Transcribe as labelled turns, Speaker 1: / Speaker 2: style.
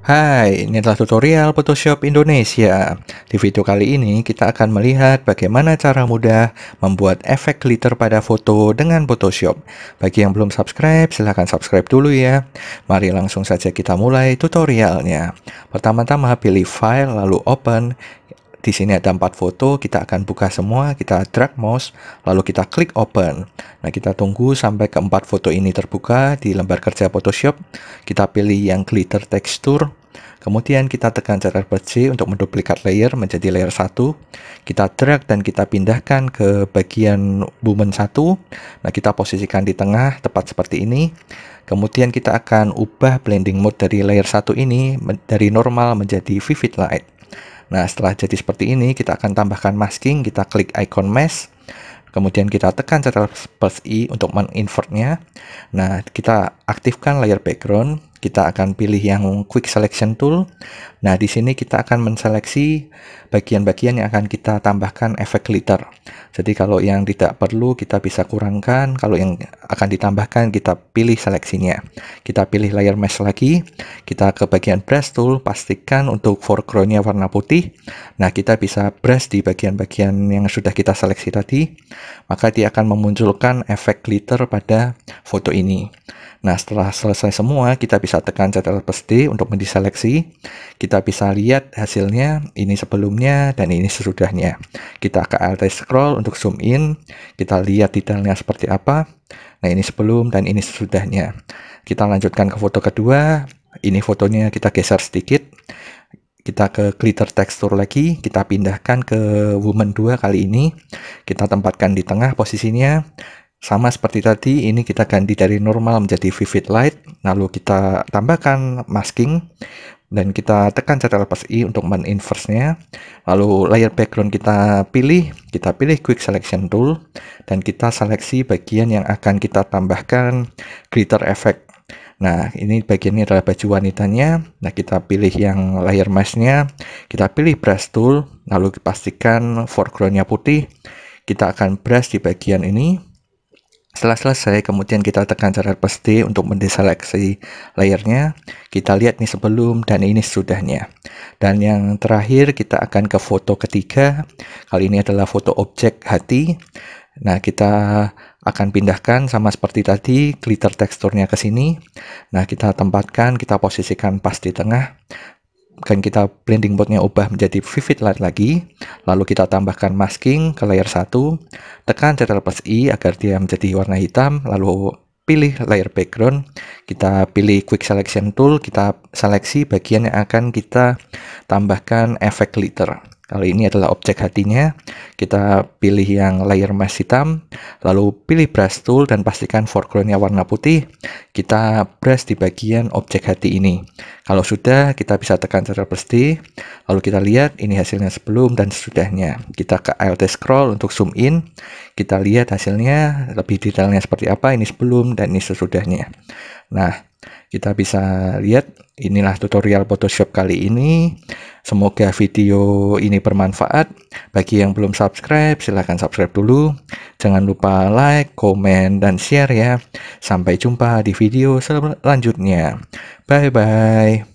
Speaker 1: Hai, ini adalah tutorial Photoshop Indonesia. Di video kali ini kita akan melihat bagaimana cara mudah membuat efek glitter pada foto dengan Photoshop. Bagi yang belum subscribe, silahkan subscribe dulu ya. Mari langsung saja kita mulai tutorialnya. Pertama-tama pilih file, lalu open, di sini ada empat foto, kita akan buka semua, kita drag mouse, lalu kita klik open. Nah, kita tunggu sampai keempat foto ini terbuka di lembar kerja Photoshop. Kita pilih yang glitter texture. kemudian kita tekan CTRL C untuk menduplikat layer menjadi layer 1. Kita drag dan kita pindahkan ke bagian woman 1. Nah, kita posisikan di tengah, tepat seperti ini. Kemudian kita akan ubah blending mode dari layer 1 ini dari normal menjadi vivid light. Nah, setelah jadi seperti ini, kita akan tambahkan masking, kita klik icon mask. kemudian kita tekan Ctrl plus I untuk menginvertnya. Nah, kita aktifkan layer background, kita akan pilih yang quick selection tool. Nah, di sini kita akan menseleksi bagian-bagian yang akan kita tambahkan efek glitter. Jadi kalau yang tidak perlu kita bisa kurangkan, kalau yang akan ditambahkan kita pilih seleksinya. Kita pilih layer mesh lagi, kita ke bagian brush tool, pastikan untuk foregroundnya warna putih. Nah, kita bisa brush di bagian-bagian yang sudah kita seleksi tadi, maka dia akan memunculkan efek glitter pada foto ini. Nah, setelah selesai semua, kita bisa bisa tekan Ctrl plus untuk mendiseleksi. Kita bisa lihat hasilnya ini sebelumnya dan ini sesudahnya. Kita ke Alt Scroll untuk zoom in. Kita lihat detailnya seperti apa. Nah ini sebelum dan ini sesudahnya. Kita lanjutkan ke foto kedua. Ini fotonya kita geser sedikit. Kita ke glitter tekstur lagi, kita pindahkan ke woman 2 kali ini. Kita tempatkan di tengah posisinya sama seperti tadi, ini kita ganti dari normal menjadi vivid light, lalu kita tambahkan masking, dan kita tekan Ctrl plus I untuk meninverse-nya. Lalu layer background kita pilih, kita pilih quick selection tool, dan kita seleksi bagian yang akan kita tambahkan glitter effect. Nah, ini bagian ini adalah baju wanitanya. Nah, kita pilih yang layer mesh-nya, kita pilih brush tool, lalu pastikan foreground-nya putih. Kita akan brush di bagian ini, setelah selesai, kemudian kita tekan catat pasti untuk mendeseleksi layernya. Kita lihat nih sebelum dan ini sudahnya. Dan yang terakhir kita akan ke foto ketiga. Kali ini adalah foto objek hati. Nah, kita akan pindahkan sama seperti tadi, glitter teksturnya ke sini. Nah, kita tempatkan, kita posisikan pas di tengah dan kita blending mode-nya ubah menjadi vivid light lagi. Lalu kita tambahkan masking ke layer 1, tekan Ctrl plus I agar dia menjadi warna hitam, lalu pilih layer background, kita pilih quick selection tool, kita seleksi bagian yang akan kita tambahkan efek glitter. Kalau ini adalah objek hatinya, kita pilih yang layer mesh hitam, lalu pilih brush tool dan pastikan foregroundnya warna putih. Kita brush di bagian objek hati ini. Kalau sudah, kita bisa tekan Ctrl plus lalu kita lihat ini hasilnya sebelum dan sesudahnya. Kita ke Alt scroll untuk zoom in, kita lihat hasilnya lebih detailnya seperti apa, ini sebelum dan ini sesudahnya. Nah, kita bisa lihat inilah tutorial Photoshop kali ini. Semoga video ini bermanfaat. Bagi yang belum subscribe, silahkan subscribe dulu. Jangan lupa like, komen, dan share ya. Sampai jumpa di video selanjutnya. Bye-bye.